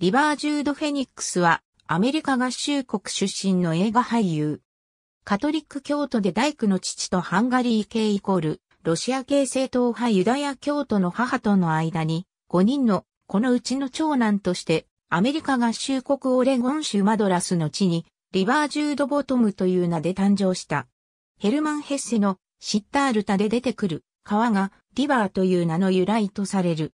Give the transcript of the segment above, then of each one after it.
リバージュード・フェニックスは、アメリカ合衆国出身の映画俳優。カトリック教徒で大工の父とハンガリー系イコール、ロシア系正統派ユダヤ教徒の母との間に、5人の、このうちの長男として、アメリカ合衆国オレゴン州マドラスの地に、リバージュード・ボトムという名で誕生した。ヘルマン・ヘッセのシッタールタで出てくる川がリバーという名の由来とされる。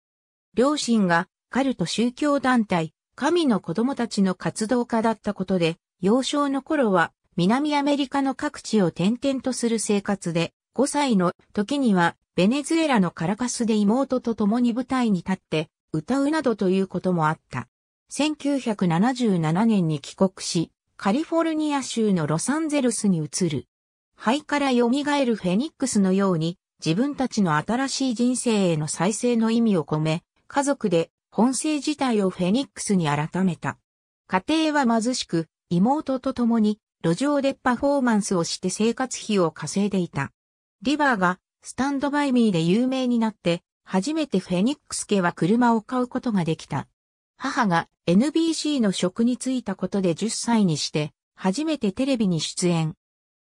両親がカルト宗教団体、神の子供たちの活動家だったことで、幼少の頃は南アメリカの各地を転々とする生活で、5歳の時にはベネズエラのカラカスで妹と共に舞台に立って歌うなどということもあった。1977年に帰国し、カリフォルニア州のロサンゼルスに移る。肺から蘇るフェニックスのように自分たちの新しい人生への再生の意味を込め、家族で本性自体をフェニックスに改めた。家庭は貧しく、妹と共に路上でパフォーマンスをして生活費を稼いでいた。リバーがスタンドバイミーで有名になって、初めてフェニックス家は車を買うことができた。母が NBC の職に就いたことで10歳にして、初めてテレビに出演。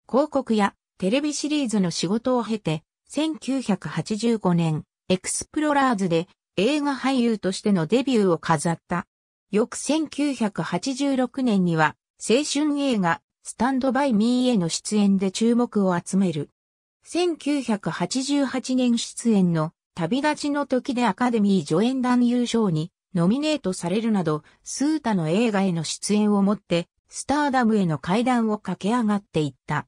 広告やテレビシリーズの仕事を経て、1985年、エクスプロラーズで映画俳優としてのデビューを飾った。翌1986年には、青春映画、スタンドバイミーへの出演で注目を集める。1988年出演の旅立ちの時でアカデミー助演男優賞にノミネートされるなど、スータの映画への出演をもって、スターダムへの階段を駆け上がっていった。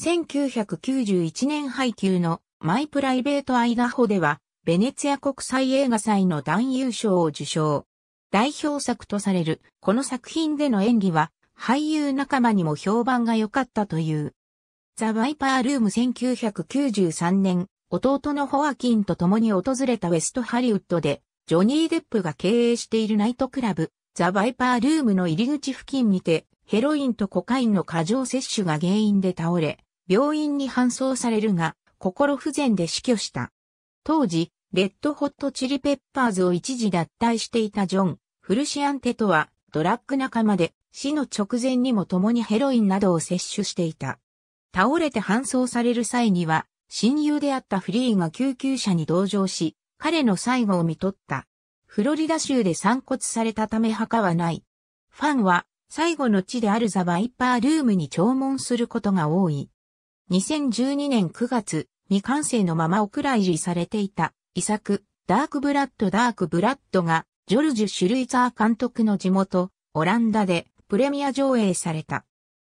1991年配給のマイプライベートアイダホでは、ベネツィア国際映画祭の男優賞を受賞。代表作とされるこの作品での演技は俳優仲間にも評判が良かったという。ザ・ワイパールーム1993年、弟のホアキンと共に訪れたウェストハリウッドで、ジョニー・デップが経営しているナイトクラブ、ザ・ワイパールームの入り口付近にて、ヘロインとコカインの過剰摂取が原因で倒れ、病院に搬送されるが、心不全で死去した。当時、レッドホットチリペッパーズを一時脱退していたジョン・フルシアンテとはドラッグ仲間で死の直前にも共にヘロインなどを摂取していた。倒れて搬送される際には親友であったフリーが救急車に同乗し、彼の最後を見取った。フロリダ州で散骨されたため墓はない。ファンは最後の地であるザ・バイパールームに弔問することが多い。2012年9月、未完成のままお蔵入りされていた。遺作、ダークブラッド・ダークブラッドが、ジョルジュ・シュルイザー監督の地元、オランダでプレミア上映された。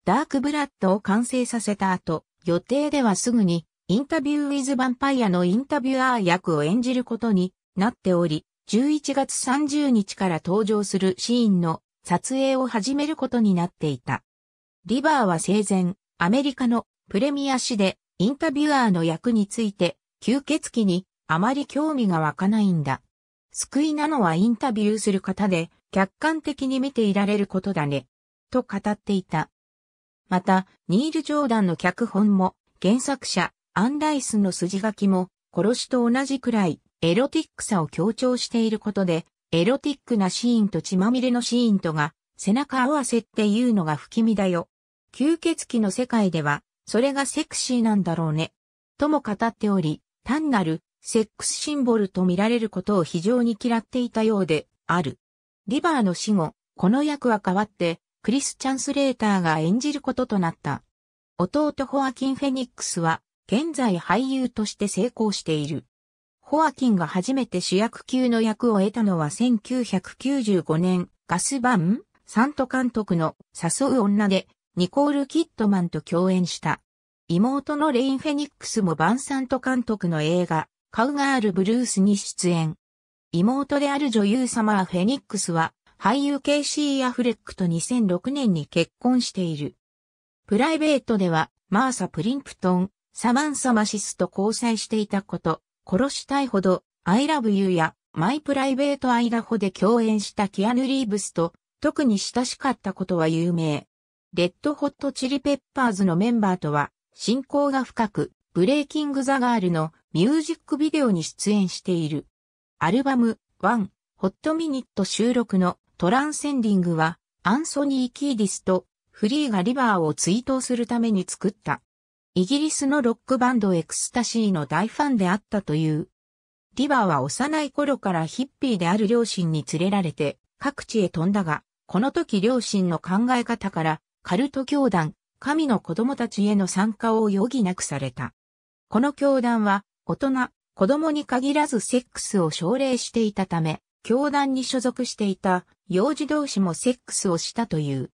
ダークブラッドを完成させた後、予定ではすぐに、インタビュー・ウィズ・ヴァンパイアのインタビュアー役を演じることになっており、11月30日から登場するシーンの撮影を始めることになっていた。リバーは生前、アメリカのプレミア誌でインタビュアーの役について、吸血鬼にあまり興味が湧かないんだ。救いなのはインタビューする方で、客観的に見ていられることだね。と語っていた。また、ニール・ジョーダンの脚本も、原作者、アン・ライスの筋書きも、殺しと同じくらい、エロティックさを強調していることで、エロティックなシーンと血まみれのシーンとが、背中合わせっていうのが不気味だよ。吸血鬼の世界では、それがセクシーなんだろうね。とも語っており、単なるセックスシンボルと見られることを非常に嫌っていたようである。リバーの死後、この役は変わって、クリス・チャンスレーターが演じることとなった。弟ホアキン・フェニックスは、現在俳優として成功している。ホアキンが初めて主役級の役を得たのは1995年、ガス・バン・サント監督の誘う女で、ニコール・キットマンと共演した。妹のレイン・フェニックスもバンサント監督の映画、カウガール・ブルースに出演。妹である女優サマー・フェニックスは、俳優ケイシー・アフレックと2006年に結婚している。プライベートでは、マーサ・プリンプトン、サマンサ・マシスと交際していたこと、殺したいほど、I Love You や、マイプライベート・アイラホで共演したキアヌ・リーブスと、特に親しかったことは有名。レッド・ホット・チリ・ペッパーズのメンバーとは、親交が深く、ブレイキング・ザ・ガールのミュージックビデオに出演している。アルバム、1、ホットミニット収録のトランセンディングは、アンソニー・キーディスとフリーがリバーを追悼するために作った。イギリスのロックバンドエクスタシーの大ファンであったという。リバーは幼い頃からヒッピーである両親に連れられて各地へ飛んだが、この時両親の考え方からカルト教団、神の子供たちへの参加を余儀なくされた。この教団は、大人、子供に限らずセックスを奨励していたため、教団に所属していた幼児同士もセックスをしたという。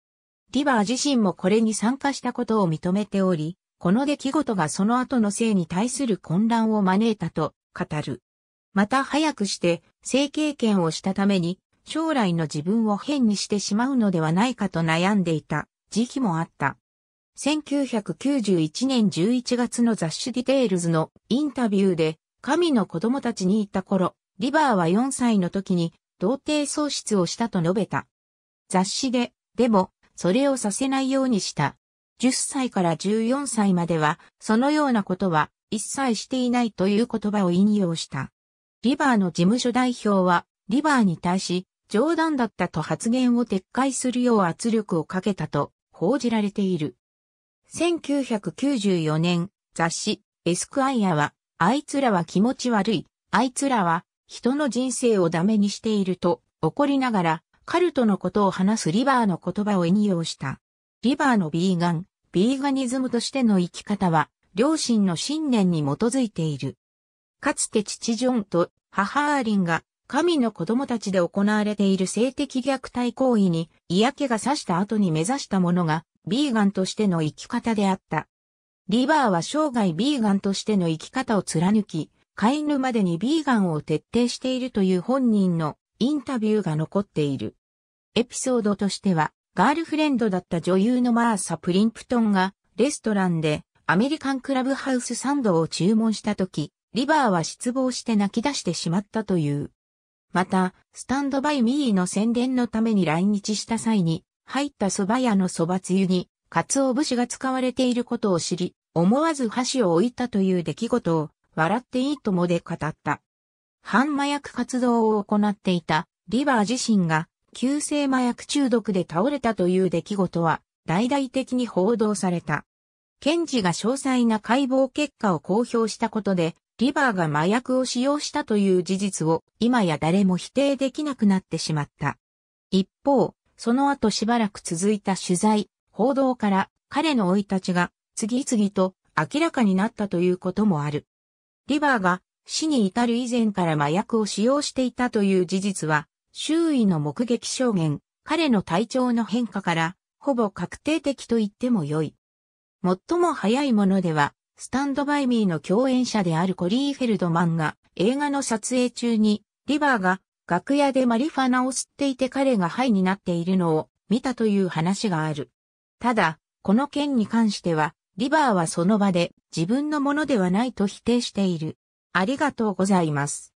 リバー自身もこれに参加したことを認めており、この出来事がその後の性に対する混乱を招いたと語る。また早くして性経験をしたために将来の自分を変にしてしまうのではないかと悩んでいた時期もあった。1991年11月の雑誌ディテールズのインタビューで、神の子供たちに言った頃、リバーは4歳の時に童貞喪失をしたと述べた。雑誌で、でも、それをさせないようにした。10歳から14歳までは、そのようなことは一切していないという言葉を引用した。リバーの事務所代表は、リバーに対し、冗談だったと発言を撤回するよう圧力をかけたと報じられている。1994年、雑誌、エスクアイアは、あいつらは気持ち悪い、あいつらは、人の人生をダメにしていると、怒りながら、カルトのことを話すリバーの言葉を引用した。リバーのビーガン、ビーガニズムとしての生き方は、両親の信念に基づいている。かつて父ジョンと母アーリンが、神の子供たちで行われている性的虐待行為に嫌気がさした後に目指したものがビーガンとしての生き方であった。リバーは生涯ビーガンとしての生き方を貫き、飼い犬までにビーガンを徹底しているという本人のインタビューが残っている。エピソードとしては、ガールフレンドだった女優のマーサ・プリンプトンが、レストランでアメリカンクラブハウスサンドを注文した時、リバーは失望して泣き出してしまったという。また、スタンドバイミーの宣伝のために来日した際に、入った蕎麦屋の蕎麦つゆに、鰹節が使われていることを知り、思わず箸を置いたという出来事を、笑っていいともで語った。反麻薬活動を行っていたリバー自身が急性麻薬中毒で倒れたという出来事は大々的に報道された。検事が詳細な解剖結果を公表したことで、リバーが麻薬を使用したという事実を今や誰も否定できなくなってしまった。一方、その後しばらく続いた取材、報道から彼の老い立ちが次々と明らかになったということもある。リバーが死に至る以前から麻薬を使用していたという事実は、周囲の目撃証言、彼の体調の変化から、ほぼ確定的と言ってもよい。最も早いものでは、スタンドバイミーの共演者であるコリーフェルドマンが映画の撮影中にリバーが楽屋でマリファナを吸っていて彼がハイになっているのを見たという話がある。ただ、この件に関しては、リバーはその場で自分のものではないと否定している。ありがとうございます。